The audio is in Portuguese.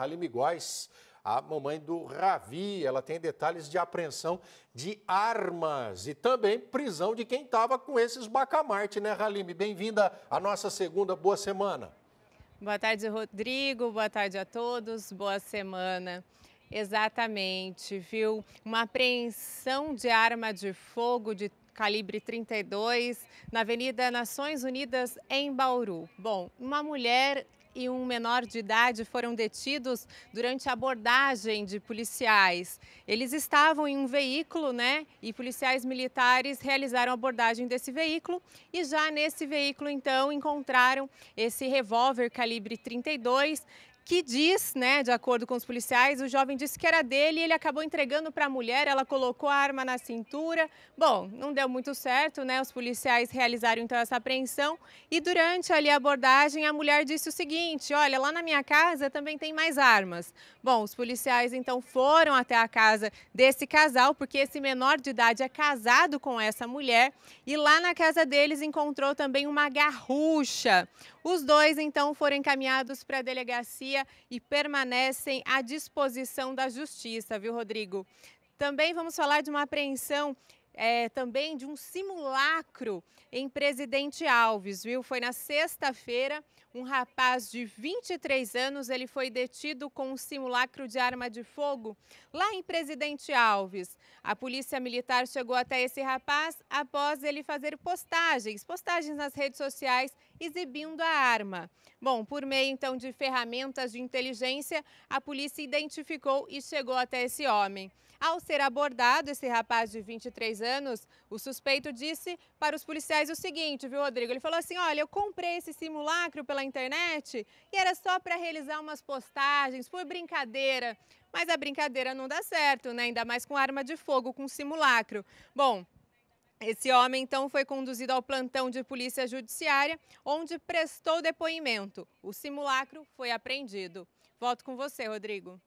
Halime Góes, a mamãe do Ravi. Ela tem detalhes de apreensão de armas e também prisão de quem estava com esses bacamarte, né, Halime? Bem-vinda à nossa segunda boa semana. Boa tarde, Rodrigo. Boa tarde a todos. Boa semana. Exatamente, viu? Uma apreensão de arma de fogo de calibre 32 na Avenida Nações Unidas em Bauru. Bom, uma mulher e um menor de idade foram detidos durante a abordagem de policiais. Eles estavam em um veículo, né? E policiais militares realizaram a abordagem desse veículo e já nesse veículo então encontraram esse revólver calibre 32 que diz, né, de acordo com os policiais, o jovem disse que era dele e ele acabou entregando para a mulher, ela colocou a arma na cintura. Bom, não deu muito certo, né? Os policiais realizaram então essa apreensão e durante ali a abordagem a mulher disse o seguinte: "Olha, lá na minha casa também tem mais armas". Bom, os policiais então foram até a casa desse casal, porque esse menor de idade é casado com essa mulher, e lá na casa deles encontrou também uma garrucha. Os dois então foram encaminhados para a delegacia e permanecem à disposição da Justiça, viu, Rodrigo? Também vamos falar de uma apreensão é, também de um simulacro em Presidente Alves, viu? Foi na sexta-feira, um rapaz de 23 anos, ele foi detido com um simulacro de arma de fogo lá em Presidente Alves. A polícia militar chegou até esse rapaz após ele fazer postagens, postagens nas redes sociais exibindo a arma. Bom, por meio então de ferramentas de inteligência, a polícia identificou e chegou até esse homem. Ao ser abordado, esse rapaz de 23 anos anos, o suspeito disse para os policiais o seguinte, viu, Rodrigo? Ele falou assim: olha, eu comprei esse simulacro pela internet e era só para realizar umas postagens, foi brincadeira. Mas a brincadeira não dá certo, né? Ainda mais com arma de fogo, com simulacro. Bom, esse homem então foi conduzido ao plantão de polícia judiciária, onde prestou depoimento. O simulacro foi apreendido. Volto com você, Rodrigo.